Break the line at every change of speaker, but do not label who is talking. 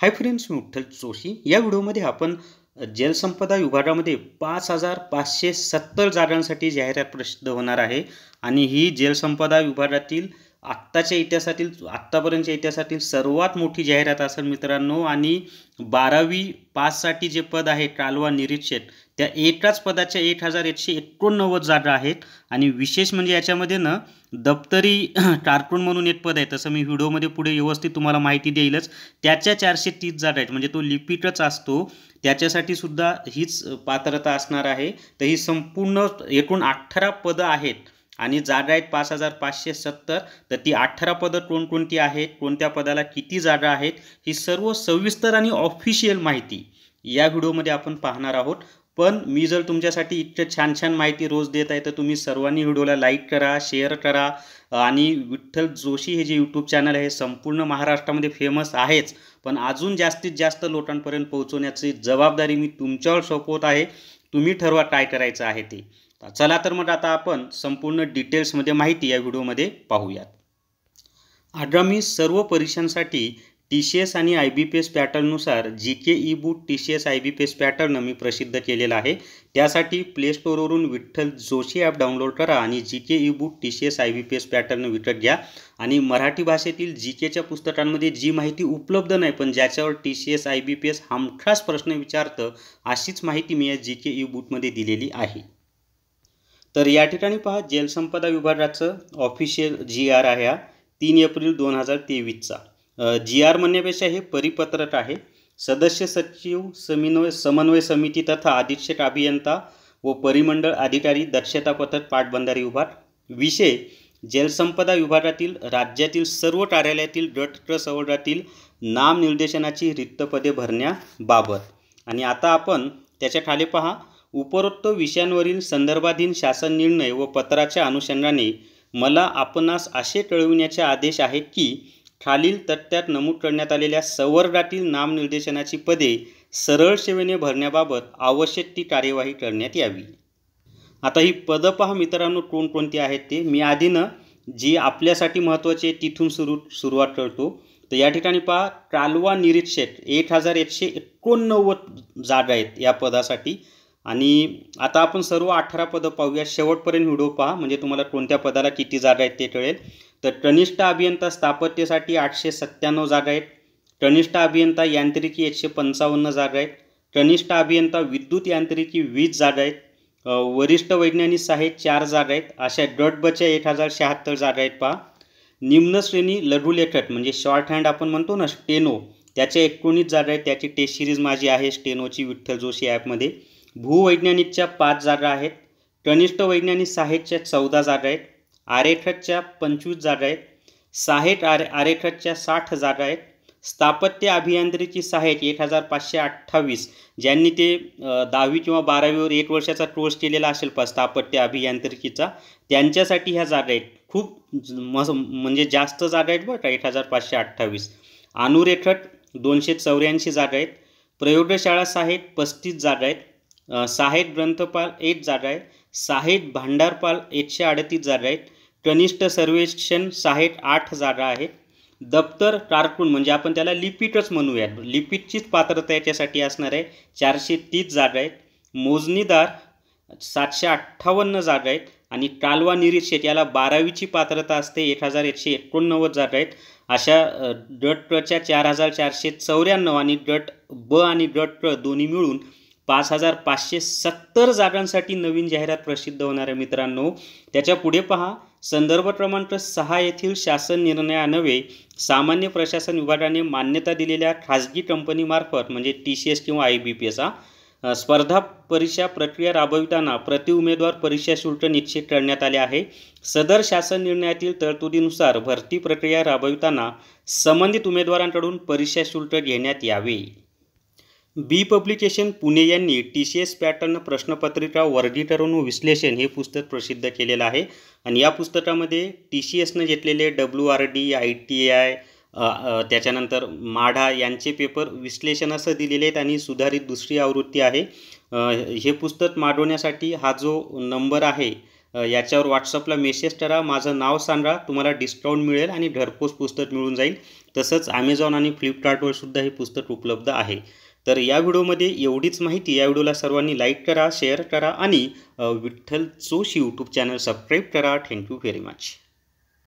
hi friends मी उठ्ठल जोशी या व्हिडिओमध्ये आपण जलसंपदा विभागामध्ये पाच हजार पाचशे सत्तर जागांसाठी जाहिरात प्रसिद्ध होणार आहे आणि ही जलसंपदा विभागातील आत्ताच्या इतिहासातील आत्तापर्यंतच्या इतिहासातील सर्वात मोठी जाहिरात असेल मित्रांनो आणि बारावी पाससाठी जे पद आहे कालवा निरीक्षक त्या एकाच पदाच्या एक हजार एकशे एकोणनव्वद जागा आहेत आणि विशेष म्हणजे याच्यामध्ये ना दप्तरी कारकून म्हणून एक पद आहे तसं मी व्हिडिओमध्ये पुढे व्यवस्थित तुम्हाला माहिती देईलच त्याच्या चारशे तीस जागा आहेत म्हणजे तो लिपिकच असतो त्याच्यासाठी सुद्धा हीच पात्रता असणार आहे तर ही संपूर्ण एकूण अठरा पदं आहेत आणि जागा आहेत पाच हजार पाचशे सत्तर तर ती अठरा पदं कोणकोणती आहेत कोणत्या पदाला किती जागा आहेत ही सर्व सविस्तर आणि ऑफिशियल माहिती या व्हिडिओमध्ये आपण पाहणार आहोत पण मी जर तुमच्यासाठी इतकं छान छान माहिती रोज देत आहे तर तुम्ही सर्वांनी व्हिडिओला लाईक करा शेअर करा आणि विठ्ठल जोशी हे जे यूट्यूब चॅनल आहे संपूर्ण महाराष्ट्रामध्ये फेमस आहेच पण अजून जास्तीत जास्त लोकांपर्यंत पोहोचवण्याची जबाबदारी मी तुमच्यावर सोपवत आहे तुम्ही ठरवा काय करायचं आहे ते चला तर मग आता आपण संपूर्ण डिटेल्समध्ये माहिती या व्हिडिओमध्ये पाहूयात आगामी सर्व परीक्षांसाठी टी सी एस आणि आय बी पी एस पॅटर्ननुसार G K e book T C S I B P S pattern मी प्रसिद्ध केलेला आहे त्यासाठी प्ले स्टोअरवरून विठ्ठल जोशी ॲप डाउनलोड करा आणि G K e book T C S I B P S pattern विकत घ्या आणि मराठी भाषेतील जी केच्या पुस्तकांमध्ये जी माहिती उपलब्ध नाही पण ज्याच्यावर T C S I B P S हमखास प्रश्न विचारतं अशीच माहिती मी या जी के ई बूटमध्ये दिलेली आहे तर या ठिकाणी पहा जलसंपदा विभागाचं ऑफिशियल जी आर आहे हा तीन एप्रिल दोन हजार तेवीसचा जी आर म्हणण्यापेक्षा हे परिपत्रक आहे सदस्य सचिव समन्वय समन्वय समिती तथा अधीक्षक अभियंता व परिमंडळ अधिकारी दक्षता पथक पाटबंधारे विभाग विषय जलसंपदा विभागातील राज्यातील सर्व कार्यालयातील गट प्रसवर्गातील नामनिर्देशनाची रिक्तपदे भरण्याबाबत आणि आता आपण त्याच्या खाली पहा उपरोक्त विषयांवरील संदर्भाधीन शासन निर्णय व पत्राच्या अनुषंगाने मला आपणास असे कळविण्याचे आदेश आहेत की खालील तक्त्यात नमूद करण्यात आलेल्या सवर्गातील नामनिर्देशनाची पदे सरळ सेवेने भरण्याबाबत आवश्यक ती कार्यवाही करण्यात यावी आता ही पदं पहा मित्रांनो कोणकोणती आहेत ते मी आधीनं जी आपल्यासाठी महत्त्वाची तिथून सुरू सुरुवात करतो तर या ठिकाणी पहा कालवा निरीक्षक एक हजार एकशे एकोणनव्वद जागा आहेत या पदासाठी आणि आता आपण सर्व अठरा पदं पाहूया शेवटपर्यंत व्हिडिओ पहा म्हणजे तुम्हाला कोणत्या पदाला किती जागा आहेत ते कळेल तर कनिष्ठ अभियंता स्थापत्यसाठी आठशे सत्त्याण्णव जागा आहेत कनिष्ठ अभियंता यांत्रिकी एकशे पंचावन्न जागा आहेत कनिष्ठ अभियंता विद्युत यांत्रिकी वीस जागा आहेत वरिष्ठ वैज्ञानिक साहेब चार जागा आहेत अशा बच्या एक हजार शहात्तर जागा आहेत पहा निम्न श्रेणी लघुलेखक म्हणजे शॉर्ट हँड आपण म्हणतो ना स्टेनो त्याच्या एकोणीस जागा आहेत त्याची टेस्ट सिरीज माझी आहे स्टेनोची विठ्ठल जोशी ॲपमध्ये भूवैज्ञानिकच्या पाच जागा आहेत कनिष्ठ वैज्ञानिक साहेबच्या चौदा जागा आहेत आरेखतच्या पंचवीस जागा आहेत साहेट आरे आरेखतच्या साठ जागा आहेत स्थापत्य अभियांत्रिकी साहेब एक हजार पाचशे अठ्ठावीस ज्यांनी ते दहावी किंवा बारावीवर एक वर्षाचा कोर्स केलेला असेल पा स्थापत्य अभियांत्रिकीचा त्यांच्यासाठी ह्या जागा आहेत खूप मस म्हणजे जास्त जागा आहेत बघा एक हजार पाचशे अठ्ठावीस अनुरेखट दोनशे चौऱ्याऐंशी जागा आहेत प्रयोगशाळा साहेब पस्तीस जागा आहेत साहेब ग्रंथपाल एक जागा आहे साहेब भांडारपाल एकशे अडतीस जागा आहेत कनिष्ठ सर्वेक्षण साहेब आठ जागा आहेत दप्तर कारकून म्हणजे आपण त्याला लिपीटच म्हणूयात लिपीटचीच पात्रता याच्यासाठी असणार आहे चारशे तीस जागा आहेत मोजणीदार सातशे अठ्ठावन्न जागा आहेत आणि कालवा निरीक्षक याला बारावीची पात्रता असते एक हजार एकशे एकोणनव्वद जागा आहेत अशा डट प्रच्या चार हजार चारशे चौऱ्याण्णव आणि डट ब आणि डट प्र दोन्ही मिळून पाच हजार पाचशे सत्तर जागांसाठी नवीन जाहिरात प्रसिद्ध होणार आहे मित्रांनो त्याच्या पुढे पहा संदर्भ क्रमांक सहा येथील शासन निर्णयानवे सामान्य प्रशासन विभागाने मान्यता दिलेल्या खाजगी कंपनीमार्फत म्हणजे टी सी एस किंवा आय बी पी एस स्पर्धा परीक्षा प्रक्रिया राबविताना प्रति उमेदवार परीक्षा शुल्क निश्चित करण्यात आले आहे सदर शासन निर्णयातील तरतुदीनुसार भरती प्रक्रिया राबविताना संबंधित उमेदवारांकडून परीक्षा शुल्क घेण्यात यावे बी पब्लिकेशन पुणे यांनी टी सी एस पॅटर्न प्रश्नपत्रिका वर्गीकरण व विश्लेषण हे पुस्तक प्रसिद्ध केलेलं आहे आणि या पुस्तकामध्ये टी सी एसनं घेतलेले W R D I T I त्याच्यानंतर माढा यांचे पेपर असं दिलेले आहेत आणि सुधारित दुसरी आवृत्ती आहे हे पुस्तक माडवण्यासाठी हा जो नंबर आहे याच्यावर व्हॉट्सअपला मेसेज करा माझं नाव सांगा तुम्हाला डिस्काउंट मिळेल आणि घरपोच पुस्तक मिळून जाईल तसंच ॲमेझॉन आणि फ्लिपकार्टवरसुद्धा सुद्धा हे पुस्तक उपलब्ध आहे तर या व्हिडिओमध्ये एवढीच माहिती या व्हिडिओला सर्वांनी लाईक करा शेअर करा आणि Vitthal Joshi YouTube channel subscribe करा थँक्यू व्हेरी मच